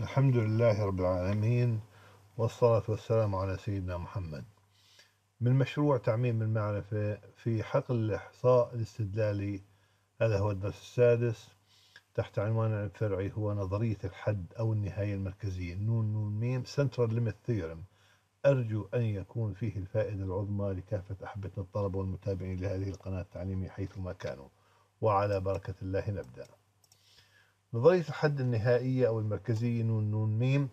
الحمد لله رب العالمين والصلاة والسلام على سيدنا محمد من مشروع تعميم المعرفة في حقل الإحصاء الاستدلالي هذا هو الدرس السادس تحت عنوان الفرعي هو نظرية الحد أو النهاية المركزية نون نون ميم سنترال ليميت ثيرم أرجو أن يكون فيه الفائدة العظمى لكافة أحبتنا الطلبة والمتابعين لهذه القناة التعليمية حيثما كانوا وعلى بركة الله نبدأ نظرية الحد النهائية أو المركزية نون نون ميم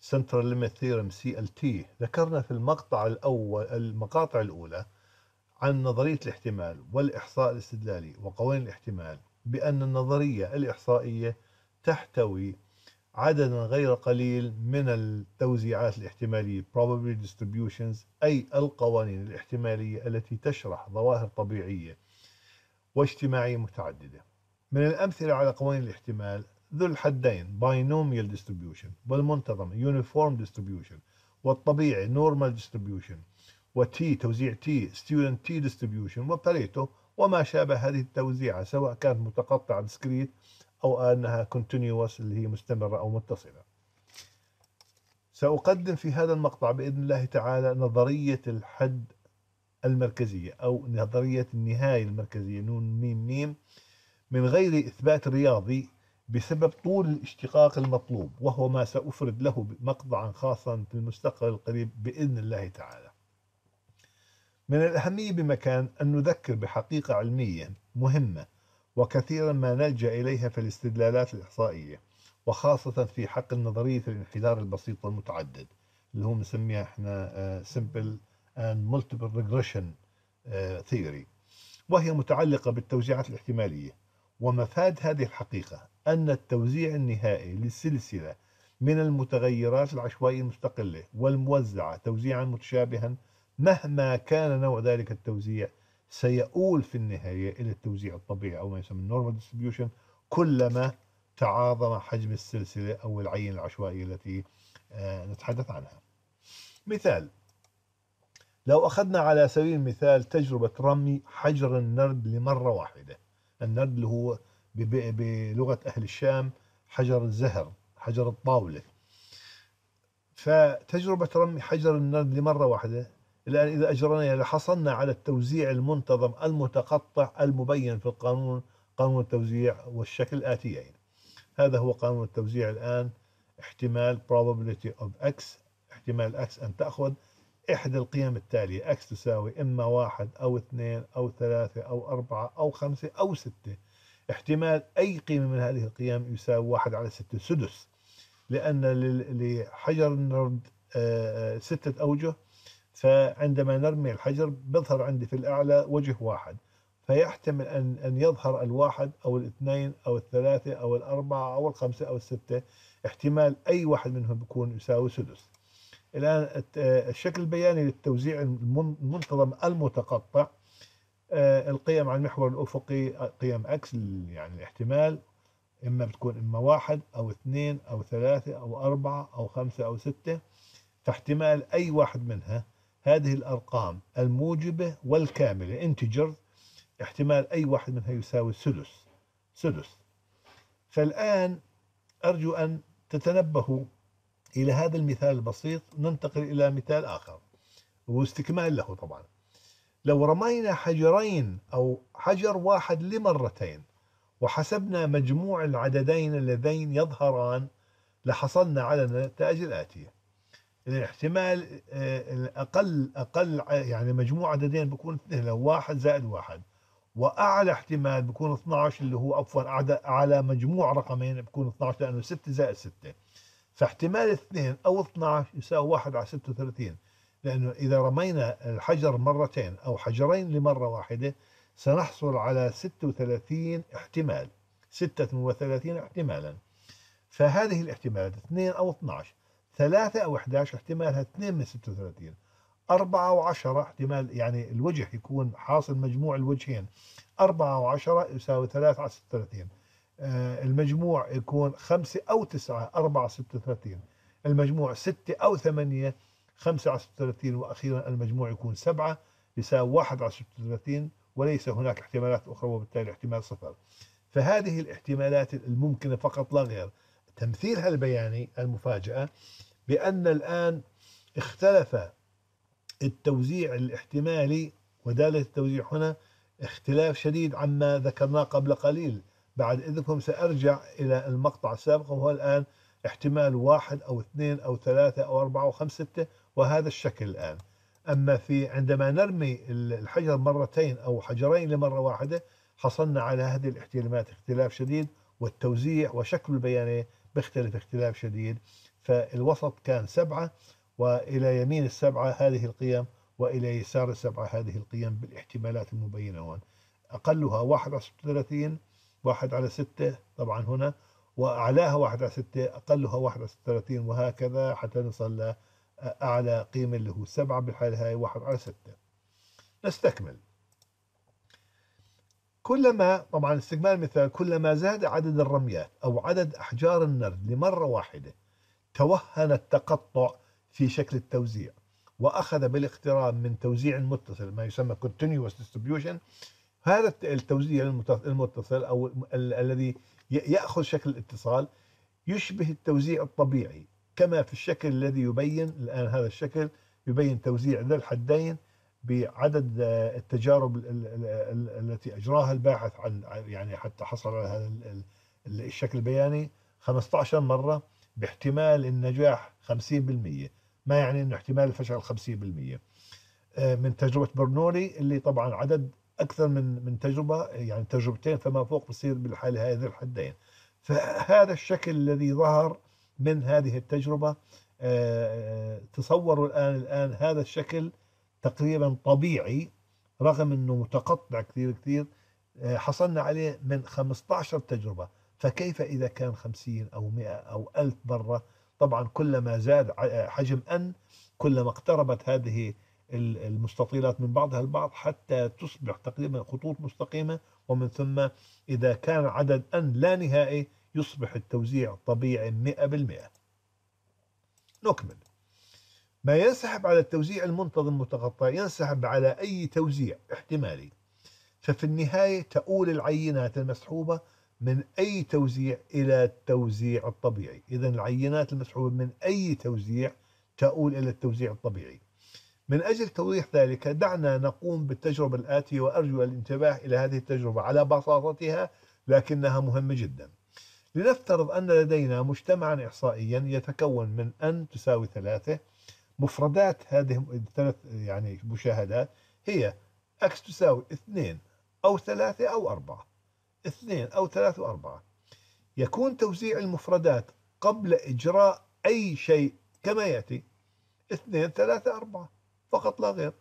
سنترال ليميت ثيرم سي ال تي ذكرنا في المقطع الأول المقاطع الأولى عن نظرية الاحتمال والإحصاء الاستدلالي وقوانين الاحتمال بأن النظرية الإحصائية تحتوي عددا غير قليل من التوزيعات الاحتمالية probability distributions أي القوانين الاحتمالية التي تشرح ظواهر طبيعية واجتماعية متعددة من الأمثلة على قوانين الاحتمال ذو الحدين binomial distribution والمنتظم uniform distribution والطبيعي normal distribution t توزيع T student T distribution وباريتو وما شابه هذه التوزيعة سواء كانت متقطعة discrete أو أنها continuous اللي هي مستمرة أو متصلة سأقدم في هذا المقطع بإذن الله تعالى نظرية الحد المركزية أو نظرية النهاية المركزية نون ميم ميم من غير إثبات رياضي بسبب طول الاشتقاق المطلوب وهو ما سأفرد له مقطعا خاصا في المستقبل القريب بإذن الله تعالى من الأهمية بمكان أن نذكر بحقيقة علمية مهمة وكثيرا ما نلجأ إليها في الاستدلالات الإحصائية وخاصة في حق نظرية الانحدار البسيط والمتعدد اللي هو بنسميها احنا آه، simple and multiple regression آه، theory وهي متعلقة بالتوزيعات الاحتمالية ومفاد هذه الحقيقة أن التوزيع النهائي للسلسلة من المتغيرات العشوائية المستقلة والموزعة توزيعا متشابها مهما كان نوع ذلك التوزيع سيؤول في النهاية إلى التوزيع الطبيعي أو ما يسمى النورمال ديستريبيوشن كلما تعاظم حجم السلسلة أو العينة العشوائية التي آه، نتحدث عنها مثال لو أخذنا على سبيل المثال تجربة رمي حجر النرد لمرة واحدة اللي هو بلغة أهل الشام حجر الزهر حجر الطاولة فتجربة رمي حجر الند لمره واحدة الآن إذا أجرنا لحصلنا يعني على التوزيع المنتظم المتقطع المبين في القانون قانون التوزيع والشكل الآتيين يعني. هذا هو قانون التوزيع الآن احتمال probability of x احتمال x أن تأخذ إحدى القيم التالية x تساوي إما واحد أو اثنين أو ثلاثة أو أربعة أو خمسة أو ستة احتمال أي قيمة من هذه القيم يساوي واحد على ستة سدس لأن لحجر النرد آه، آه، ستة أوجه فعندما نرمي الحجر بيظهر عندي في الأعلى وجه واحد فيحتمل أن أن يظهر الواحد أو الاثنين أو الثلاثة أو الأربعة أو الخمسة أو الستة احتمال أي واحد منهم بيكون يساوي سدس الآن الشكل البياني للتوزيع المنتظم المتقطع آه، القيم على المحور الأفقي قيم أكس يعني الاحتمال إما بتكون إما واحد أو اثنين أو ثلاثة أو أربعة أو خمسة أو ستة فاحتمال أي واحد منها هذه الأرقام الموجبة والكاملة انتجر احتمال أي واحد منها يساوي سدس سدس فالآن أرجو أن تتنبهوا إلى هذا المثال البسيط ننتقل إلى مثال آخر واستكمال له طبعا لو رمينا حجرين أو حجر واحد لمرتين وحسبنا مجموع العددين اللذين يظهران لحصلنا على النتائج الآتية الاحتمال آه، الأقل أقل يعني مجموع عددين بيكون اثنين لو واحد زائد واحد وأعلى احتمال بيكون 12 اللي هو عفوا أعلى مجموع رقمين بيكون 12 لأنه 6 زائد 6 فاحتمال 2 أو 12 يساوي 1 على 36 لأنه إذا رمينا الحجر مرتين أو حجرين لمرة واحدة سنحصل على 36 احتمال 36 احتمالا فهذه الاحتمالات 2 أو 12 3 أو 11 احتمالها 2 من 36 4 و10 احتمال يعني الوجه يكون حاصل مجموع الوجهين 4 و10 يساوي 3 على 36 آه، المجموع يكون خمسة أو تسعة أربعة ستة وثلاثين المجموع ستة أو ثمانية خمسة على ستة وثلاثين وأخيرا المجموع يكون سبعة يساوي واحد على ستة وثلاثين وليس هناك احتمالات أخرى وبالتالي احتمال صفر فهذه الاحتمالات الممكنة فقط لا غير تمثيلها البياني المفاجأة بأن الآن اختلف التوزيع الاحتمالي ودالة التوزيع هنا اختلاف شديد عما ذكرناه قبل قليل بعد إذنكم سأرجع إلى المقطع السابق وهو الآن احتمال واحد أو اثنين أو ثلاثة أو أربعة أو خمسة ستة وهذا الشكل الآن أما في عندما نرمي الحجر مرتين أو حجرين لمرة واحدة حصلنا على هذه الاحتمالات اختلاف شديد والتوزيع وشكل البيانة بيختلف اختلاف شديد فالوسط كان سبعة وإلى يمين السبعة هذه القيم وإلى يسار السبعة هذه القيم بالاحتمالات المبينة هون أقلها 31 واحد على ستة طبعا هنا وأعلاها واحد على ستة أقلها واحد على ستة وثلاثين وهكذا حتى نصل لأعلى آه، قيمة اللي هو سبعة بالحالة هاي واحد على ستة نستكمل كلما طبعا استكمال مثال كلما زاد عدد الرميات أو عدد أحجار النرد لمرة واحدة توهن التقطع في شكل التوزيع وأخذ بالاقتراب من توزيع متصل ما يسمى continuous distribution هذا التوزيع يعني المتصل أو الذي يأخذ شكل الاتصال يشبه التوزيع الطبيعي كما في الشكل الذي يبين الآن هذا الشكل يبين توزيع ذا الحدين بعدد آه، التجارب التي أجراها الباحث عن يعني حتى حصل على هذا الشكل البياني 15 مرة باحتمال النجاح 50% ما يعني أنه احتمال الفشل 50% آه، من تجربة برنولي اللي طبعا عدد اكثر من من تجربه يعني تجربتين فما فوق بصير بالحاله هذه الحدين فهذا الشكل الذي ظهر من هذه التجربه آه، آه، تصوروا الان الان هذا الشكل تقريبا طبيعي رغم انه متقطع كثير كثير آه، حصلنا عليه من 15 تجربه فكيف اذا كان 50 او 100 او 1000 مره طبعا كلما زاد حجم ان كلما اقتربت هذه المستطيلات من بعضها البعض حتى تصبح تقريبا خطوط مستقيمة ومن ثم إذا كان عدد أن لا نهائي يصبح التوزيع طبيعي 100% نكمل ما ينسحب على التوزيع المنتظم المتقطع ينسحب على أي توزيع احتمالي ففي النهاية تؤول العينات المسحوبة من أي توزيع إلى التوزيع الطبيعي إذا العينات المسحوبة من أي توزيع تؤول إلى التوزيع الطبيعي من أجل توضيح ذلك دعنا نقوم بالتجربة الآتية وأرجو الانتباه إلى هذه التجربة على بساطتها لكنها مهمة جدا لنفترض أن لدينا مجتمعا إحصائيا يتكون من أن تساوي ثلاثة مفردات هذه الثلاث يعني مشاهدات هي أكس تساوي اثنين أو ثلاثة أو أربعة اثنين أو ثلاثة وأربعة يكون توزيع المفردات قبل إجراء أي شيء كما يأتي اثنين ثلاثة أربعة فقط لا غير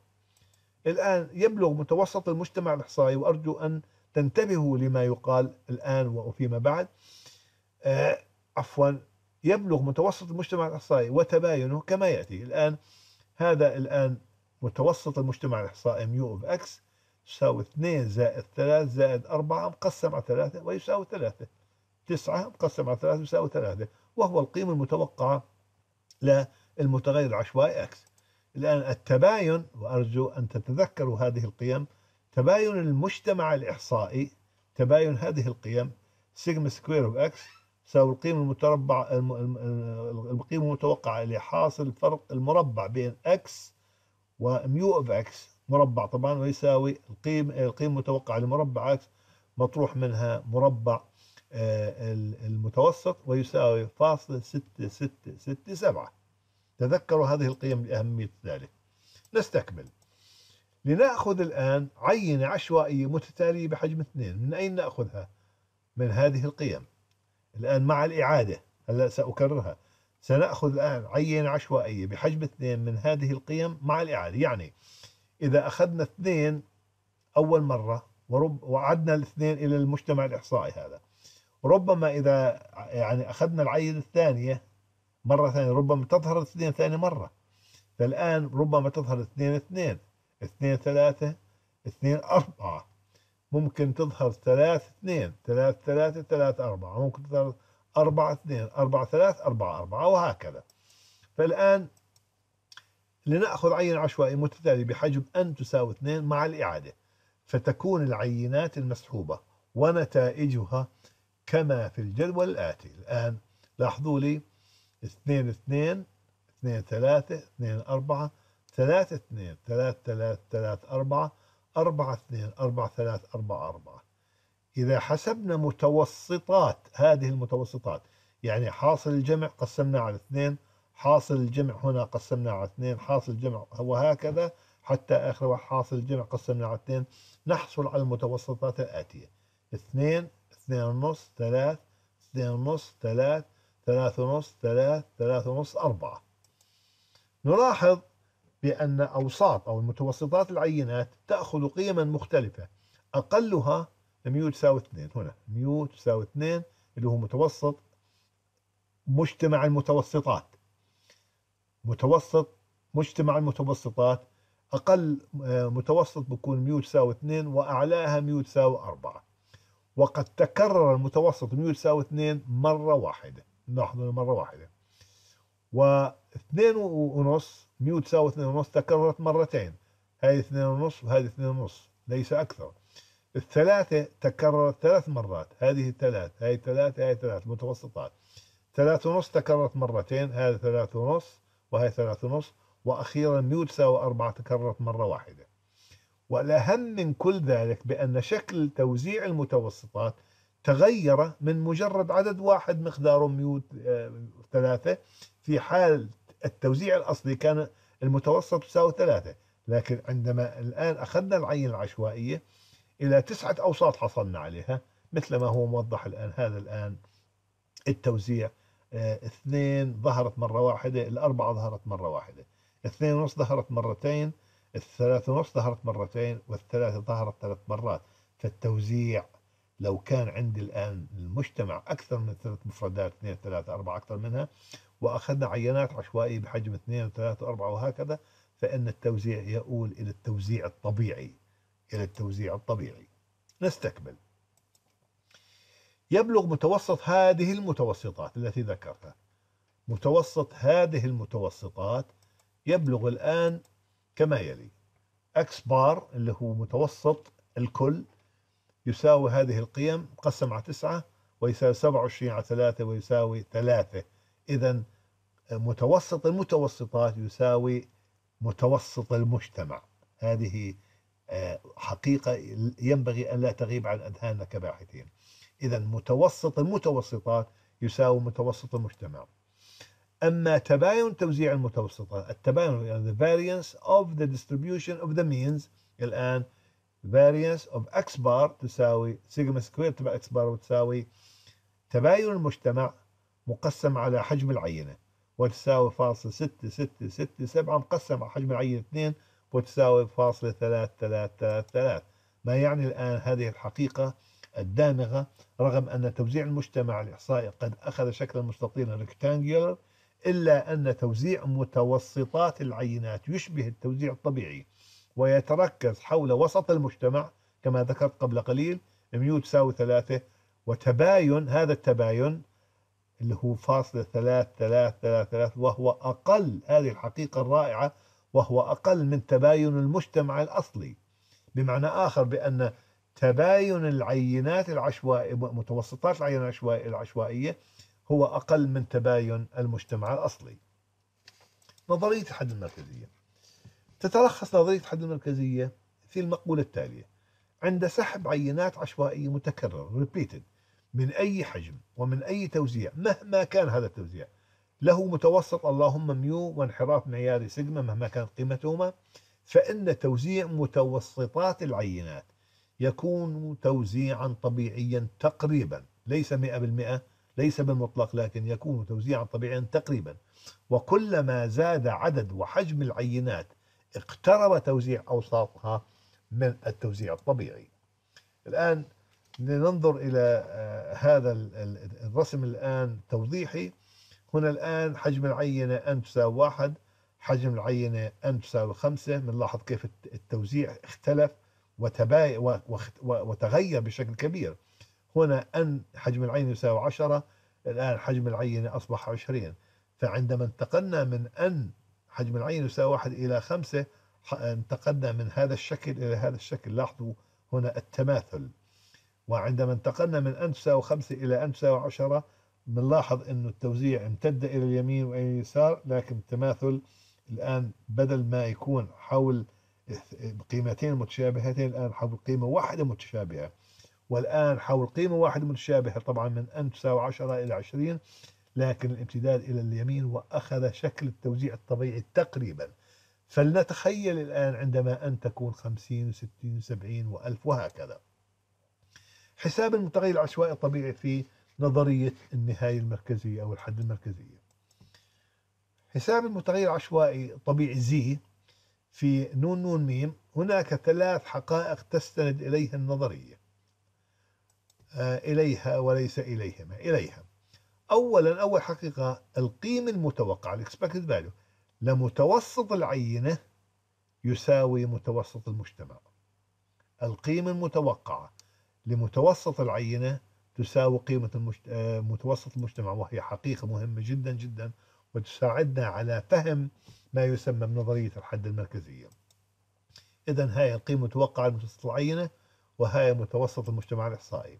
الآن يبلغ متوسط المجتمع الإحصائي وأرجو أن تنتبهوا لما يقال الآن وفيما بعد آه عفوا يبلغ متوسط المجتمع الإحصائي وتباينه كما يأتي الآن هذا الآن متوسط المجتمع الإحصائي ميو أوف إكس يساوي 2 زائد 3 زائد 4 مقسم على 3 ويساوي 3 9 مقسم على 3 يساوي 3 وهو القيمة المتوقعة للمتغير العشوائي إكس الآن التباين وأرجو أن تتذكروا هذه القيم تباين المجتمع الإحصائي تباين هذه القيم سيجما سكوير اوف اكس تساوي القيمة المتربع القيمة المتوقعة اللي حاصل الفرق المربع بين اكس وميو اوف اكس مربع طبعا ويساوي القيمة القيمة المتوقعة لمربع اكس مطروح منها مربع آه، المتوسط ويساوي فاصلة ستة ستة ستة سبعة تذكروا هذه القيم لأهمية ذلك نستكمل لنأخذ الآن عينة عشوائية متتالية بحجم اثنين من أين نأخذها؟ من هذه القيم الآن مع الإعادة هلأ سأكررها سنأخذ الآن عينة عشوائية بحجم اثنين من هذه القيم مع الإعادة يعني إذا أخذنا اثنين أول مرة ورب وعدنا الاثنين إلى المجتمع الإحصائي هذا ربما إذا يعني أخذنا العينة الثانية مرة ثانية ربما تظهر الاثنين ثاني مرة فالآن ربما تظهر اثنين اثنين اثنين ثلاثة اثنين أربعة ممكن تظهر ثلاث اثنين ثلاث ثلاثة ثلاث أربعة ممكن تظهر أربعة اثنين أربعة ثلاث أربعة أربعة وهكذا فالآن لنأخذ عين عشوائي متتالي بحجم أن تساوي اثنين مع الإعادة فتكون العينات المسحوبة ونتائجها كما في الجدول الآتي الآن لاحظوا لي اثنين اثنين اثنين ثلاثة اثنين أربعة ثلاثة اثنين ثلاثة ثلاثة ثلاثة أربعة أربعة اثنين أربعة ثلاثة أربعة أربعة إذا حسبنا متوسطات هذه المتوسطات يعني حاصل الجمع قسمنا على اثنين حاصل الجمع هنا قسمنا على اثنين حاصل الجمع وهكذا حتى آخر واحد حاصل الجمع قسمنا على اثنين نحصل على المتوسطات الآتية اثنين اثنين ونص ثلاث اثنين ونص ثلاث ثلاثة ونص ثلاث ثلاثة ونص أربعة نلاحظ بأن أوساط أو المتوسطات العينات تأخذ قيما مختلفة أقلها ميو تساوي 2 هنا ميو تساوي 2 اللي هو متوسط مجتمع المتوسطات متوسط مجتمع المتوسطات أقل آه، متوسط بكون ميو تساوي 2 وأعلاها ميو تساوي 4 وقد تكرر المتوسط ميو تساوي 2 مرة واحدة نحضن مرة واحدة واثنين ونص ميو تساوي اثنين ونص تكررت مرتين هذه اثنين ونص وهذه اثنين ونص ليس أكثر الثلاثة تكررت ثلاث مرات هذه الثلاث هذه الثلاث هذه الثلاث متوسطات ثلاثة ونص تكررت مرتين هذا ثلاثة ونص وهي ثلاثة ونص وأخيرا ميو تساوي أربعة تكررت مرة واحدة والأهم من كل ذلك بأن شكل توزيع المتوسطات تغير من مجرد عدد واحد مقداره 103 آه، في حال التوزيع الأصلي كان المتوسط يساوي ثلاثة لكن عندما الآن أخذنا العينة العشوائية إلى تسعة أوساط حصلنا عليها مثل ما هو موضح الآن هذا الآن التوزيع آه، اثنين ظهرت مرة واحدة الأربعة ظهرت مرة واحدة اثنين ونص ظهرت مرتين الثلاثة ونص ظهرت مرتين والثلاثة ظهرت ثلاث مرات فالتوزيع لو كان عندي الآن المجتمع أكثر من ثلاث مفردات اثنين ثلاثة أربعة أكثر منها وأخذنا عينات عشوائية بحجم اثنين وثلاثة وأربعة وهكذا فإن التوزيع يؤول إلى التوزيع الطبيعي إلى التوزيع الطبيعي نستكمل يبلغ متوسط هذه المتوسطات التي ذكرتها متوسط هذه المتوسطات يبلغ الآن كما يلي اكس بار اللي هو متوسط الكل يساوي هذه القيم قسم على تسعة ويساوي 27 على 3 ويساوي 3 إذا آه، متوسط المتوسطات يساوي متوسط المجتمع هذه آه، حقيقة ينبغي أن لا تغيب عن أذهاننا كباحثين إذا متوسط المتوسطات يساوي متوسط المجتمع أما تباين توزيع المتوسطات التباين يعني the variance of the distribution of the means الآن variance of x bar تساوي سيجما سكوير تبع x bar وتساوي تباين المجتمع مقسم على حجم العينة وتساوي فاصلة ستة ستة ستة سبعة مقسم على حجم العينة اثنين وتساوي فاصلة ثلاث ثلاث ثلاث ثلاث ما يعني الآن هذه الحقيقة الدامغة رغم أن توزيع المجتمع الإحصائي قد أخذ شكلا مستطيلا ريكتانجولر إلا أن توزيع متوسطات العينات يشبه التوزيع الطبيعي ويتركز حول وسط المجتمع كما ذكرت قبل قليل ميو تساوي ثلاثة وتباين هذا التباين اللي هو فاصلة ثلاث ثلاث ثلاث ثلاث وهو أقل هذه الحقيقة الرائعة وهو أقل من تباين المجتمع الأصلي بمعنى آخر بأن تباين العينات العشوائية متوسطات العينات العشوائية هو أقل من تباين المجتمع الأصلي نظرية الحد المركزية تتلخص نظرية الحد المركزية في المقولة التالية عند سحب عينات عشوائية متكررة repeated من أي حجم ومن أي توزيع مهما كان هذا التوزيع له متوسط اللهم ميو وانحراف معياري سيجما مهما كانت قيمتهما فإن توزيع متوسطات العينات يكون توزيعا طبيعيا تقريبا ليس 100% ليس بالمطلق لكن يكون توزيعا طبيعيا تقريبا وكلما زاد عدد وحجم العينات اقترب توزيع أوساطها من التوزيع الطبيعي الآن لننظر إلى آه، هذا الرسم الآن توضيحي هنا الآن حجم العينة أن تساوي واحد حجم العينة أن تساوي خمسة بنلاحظ كيف التوزيع اختلف وتغير بشكل كبير هنا أن حجم العينة يساوي 10 الآن حجم العينة أصبح 20 فعندما انتقلنا من أن حجم العين يساوي واحد إلى خمسة انتقلنا من هذا الشكل إلى هذا الشكل لاحظوا هنا التماثل وعندما انتقلنا من أن تساوي خمسة إلى أن تساوي عشرة بنلاحظ أن التوزيع امتد إلى اليمين وإلى اليسار لكن التماثل الآن بدل ما يكون حول قيمتين متشابهتين الآن حول قيمة واحدة متشابهة والآن حول قيمة واحدة متشابهة طبعا من أن تساوي 10 إلى 20 لكن الامتداد إلى اليمين وأخذ شكل التوزيع الطبيعي تقريبا فلنتخيل الآن عندما أن تكون 50 و60 و70 وألف وهكذا حساب المتغير العشوائي الطبيعي في نظرية النهاية المركزية أو الحد المركزية حساب المتغير العشوائي الطبيعي زي في نون نون ميم هناك ثلاث حقائق تستند إليها النظرية آه، إليها وليس إليهما إليها اولا اول حقيقه القيمه المتوقعه الاكسبكتد فاليو لمتوسط العينه يساوي متوسط المجتمع القيمه المتوقعه لمتوسط العينه تساوي قيمه المجت... آه، متوسط المجتمع وهي حقيقه مهمه جدا جدا وتساعدنا على فهم ما يسمى بنظريه الحد المركزيه اذا هاي القيمه المتوقعه لمتوسط العينه وهاي متوسط المجتمع الاحصائي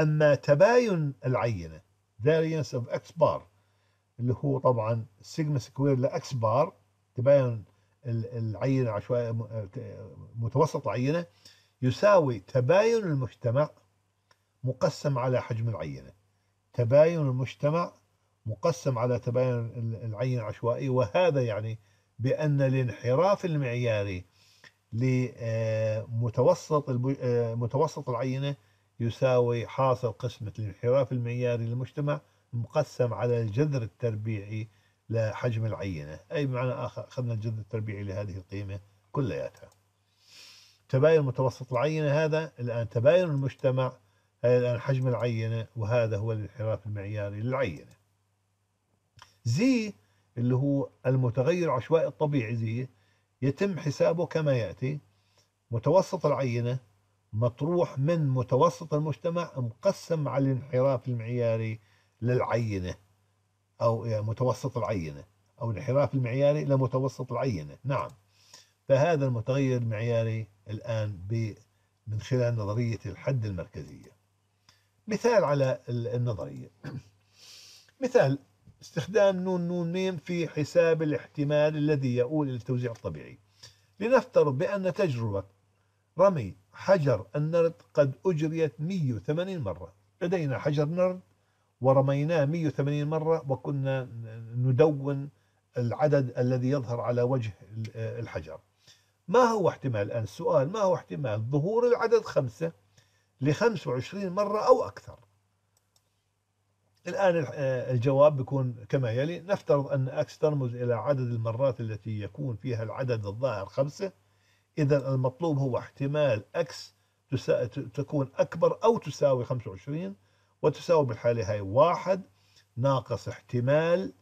اما تباين العينه variance of x bar اللي هو طبعا سيجما سكوير لاكس بار تباين العينه عشوائيه متوسط العينه يساوي تباين المجتمع مقسم على حجم العينه تباين المجتمع مقسم على تباين العينه العشوائي وهذا يعني بان الانحراف المعياري لمتوسط آه، آه، متوسط العينه يساوي حاصل قسمة الانحراف المعياري للمجتمع مقسم على الجذر التربيعي لحجم العينة أي بمعنى آخر أخذنا الجذر التربيعي لهذه القيمة كلياتها تباين متوسط العينة هذا الآن تباين المجتمع هذا الآن حجم العينة وهذا هو الانحراف المعياري للعينة زي اللي هو المتغير عشوائي الطبيعي زي يتم حسابه كما يأتي متوسط العينة مطروح من متوسط المجتمع مقسم على الانحراف المعياري للعينة أو إيه، متوسط العينة أو الانحراف المعياري لمتوسط العينة نعم فهذا المتغير المعياري الآن من خلال نظرية الحد المركزية مثال على النظرية مثال استخدام نون نون ميم في حساب الاحتمال الذي يؤول إلى التوزيع الطبيعي لنفترض بأن تجربة رمي حجر النرد قد أجريت 180 مرة لدينا حجر نرد ورميناه 180 مرة وكنا ندون العدد الذي يظهر على وجه الحجر ما هو احتمال الآن السؤال ما هو احتمال ظهور العدد خمسة ل 25 مرة أو أكثر الآن آه، الجواب بيكون كما يلي نفترض أن أكس ترمز إلى عدد المرات التي يكون فيها العدد الظاهر خمسة إذا المطلوب هو احتمال X تسا... تكون أكبر أو تساوي 25 وتساوي بالحالة هاي واحد ناقص احتمال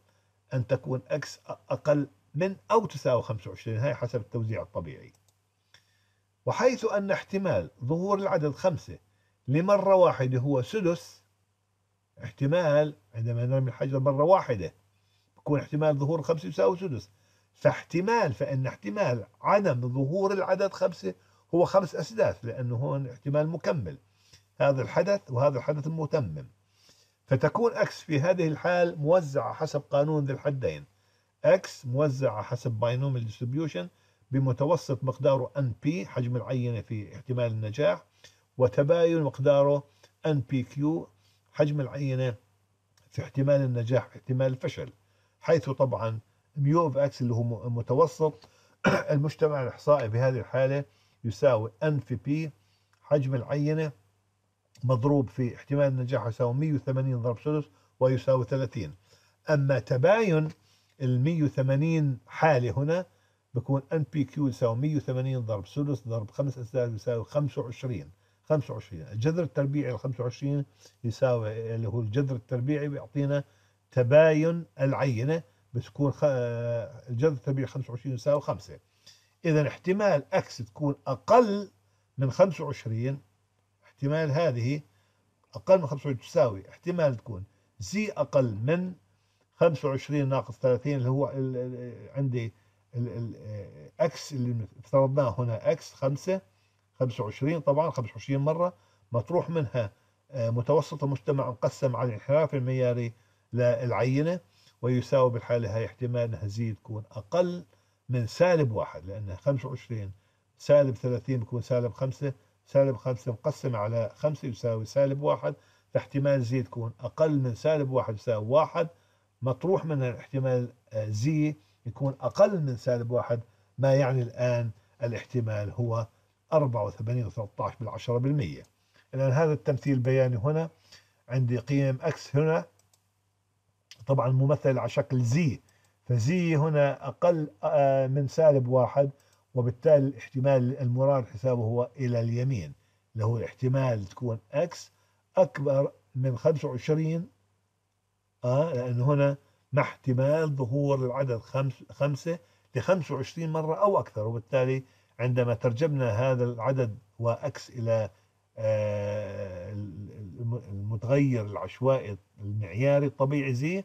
أن تكون X أقل من أو تساوي 25 هاي حسب التوزيع الطبيعي وحيث أن احتمال ظهور العدد خمسة لمرة واحدة هو سدس احتمال عندما نرمي الحجر مرة واحدة يكون احتمال ظهور خمسة يساوي سدس فاحتمال فإن احتمال عدم ظهور العدد خمسة هو خمس أسداس لأنه هون احتمال مكمل هذا الحدث وهذا الحدث المتمم فتكون اكس في هذه الحال موزعة حسب قانون ذي الحدين اكس موزعة حسب باينوميال ديستريبيوشن بمتوسط مقداره ان بي حجم العينة في احتمال النجاح وتباين مقداره ان بي كيو حجم العينة في احتمال النجاح احتمال الفشل حيث طبعا ميو اوف اكس اللي هو متوسط المجتمع الاحصائي بهذه الحاله يساوي ان في بي حجم العينه مضروب في احتمال النجاح يساوي 180 ضرب سدس ويساوي 30 اما تباين ال 180 حاله هنا بكون ان بي كيو يساوي 180 ضرب سدس ضرب 5 اسداد يساوي 25 25 الجذر التربيعي ال 25 يساوي اللي هو الجذر التربيعي بيعطينا تباين العينه بتكون الجذر تبيع 25 يساوي 5 إذا احتمال أكس تكون أقل من 25 احتمال هذه أقل من 25 تساوي احتمال تكون زي أقل من 25 ناقص 30 اللي هو ال ال عندي الأكس اللي افترضناه هنا أكس 5 25 طبعا 25 مرة مطروح منها آه، متوسط المجتمع مقسم على الانحراف المعياري للعينة ويساوي بالحالة هاي احتمال انها زي تكون اقل من سالب واحد لانها 25 سالب 30 بكون سالب 5 سالب 5 مقسم على 5 يساوي سالب واحد فاحتمال زي تكون اقل من سالب واحد يساوي واحد مطروح منها الاحتمال زي آه، يكون اقل من سالب واحد ما يعني الان الاحتمال هو 84 و13 بالعشرة بالمية الآن هذا التمثيل بياني هنا عندي قيم أكس هنا طبعا ممثل على شكل زي فزي هنا أقل آه، من سالب واحد وبالتالي الاحتمال المراد حسابه هو إلى اليمين له الاحتمال تكون اكس أكبر من 25 آه لأن هنا مع احتمال ظهور العدد خمس خمسة ل 25 مرة أو أكثر وبالتالي عندما ترجمنا هذا العدد وأكس إلى آه المتغير العشوائي المعياري الطبيعي زي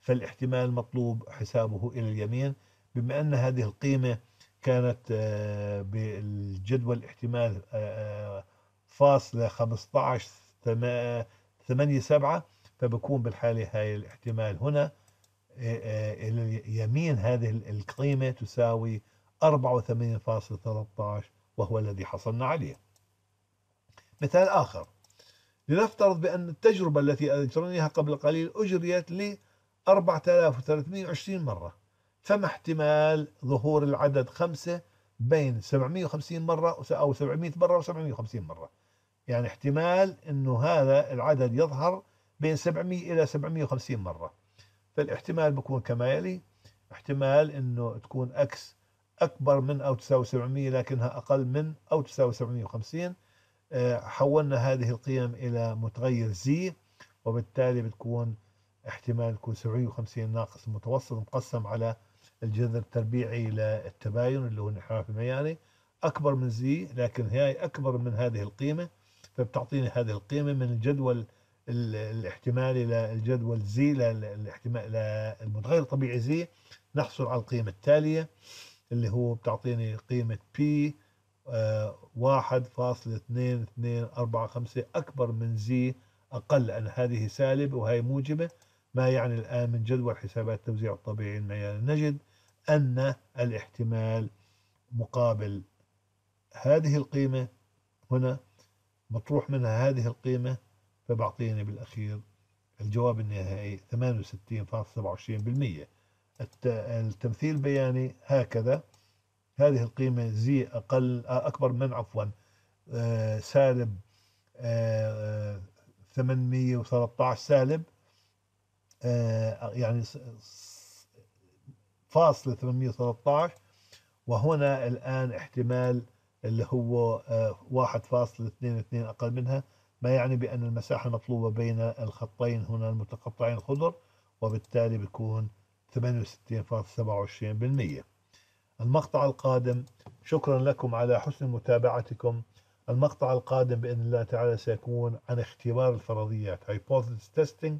فالاحتمال المطلوب حسابه إلى اليمين بما أن هذه القيمة كانت آه، بالجدول احتمال آه، آه، فاصلة 15 8 7 فبكون بالحالة هاي الاحتمال هنا إلى اليمين هذه القيمة تساوي 84.13 وهو الذي حصلنا عليه مثال آخر لنفترض بأن التجربة التي أجريناها قبل قليل أجريت ل 4320 مرة فما احتمال ظهور العدد خمسة بين 750 مرة أو 700 مرة و750 مرة يعني احتمال أنه هذا العدد يظهر بين 700 إلى 750 مرة فالاحتمال بيكون كما يلي احتمال أنه تكون أكس أكبر من أو تساوي 700 لكنها أقل من أو تساوي 750 آه، حولنا هذه القيم إلى متغير زي وبالتالي بتكون احتمال يكون 50 ناقص المتوسط مقسم على الجذر التربيعي للتباين اللي هو الانحراف المياني أكبر من زي لكن هي أكبر من هذه القيمة فبتعطيني هذه القيمة من الجدول الاحتمالي للجدول زي للاحتمال للمتغير الطبيعي زي نحصل على القيمة التالية اللي هو بتعطيني قيمة بي 1.2245 أكبر من زي أقل أن هذه سالبة وهي موجبة ما يعني الآن من جدول حسابات توزيع الطبيعي المعيار يعني نجد أن الاحتمال مقابل هذه القيمة هنا مطروح منها هذه القيمة فبعطيني بالأخير الجواب النهائي 68.27% التمثيل بياني هكذا هذه القيمة زي أقل أكبر من عفوا آه، سالب 813 آه، سالب آه، يعني فاصلة 813 وهنا الآن احتمال اللي هو 1.22 أقل منها ما يعني بأن المساحة المطلوبة بين الخطين هنا المتقطعين خضر وبالتالي بيكون 68.27% المقطع القادم شكرا لكم على حسن متابعتكم المقطع القادم بإذن الله تعالى سيكون عن اختبار الفرضيات hypothesis testing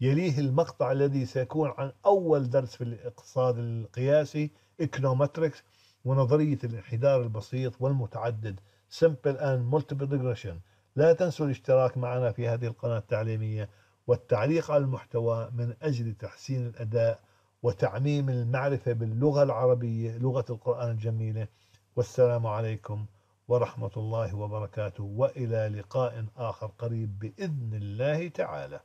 يليه المقطع الذي سيكون عن أول درس في الاقتصاد القياسي econometrics ونظرية الانحدار البسيط والمتعدد simple and multiple regression لا تنسوا الاشتراك معنا في هذه القناة التعليمية والتعليق على المحتوى من أجل تحسين الأداء وتعميم المعرفة باللغة العربية لغة القرآن الجميلة والسلام عليكم ورحمة الله وبركاته وإلى لقاء آخر قريب بإذن الله تعالى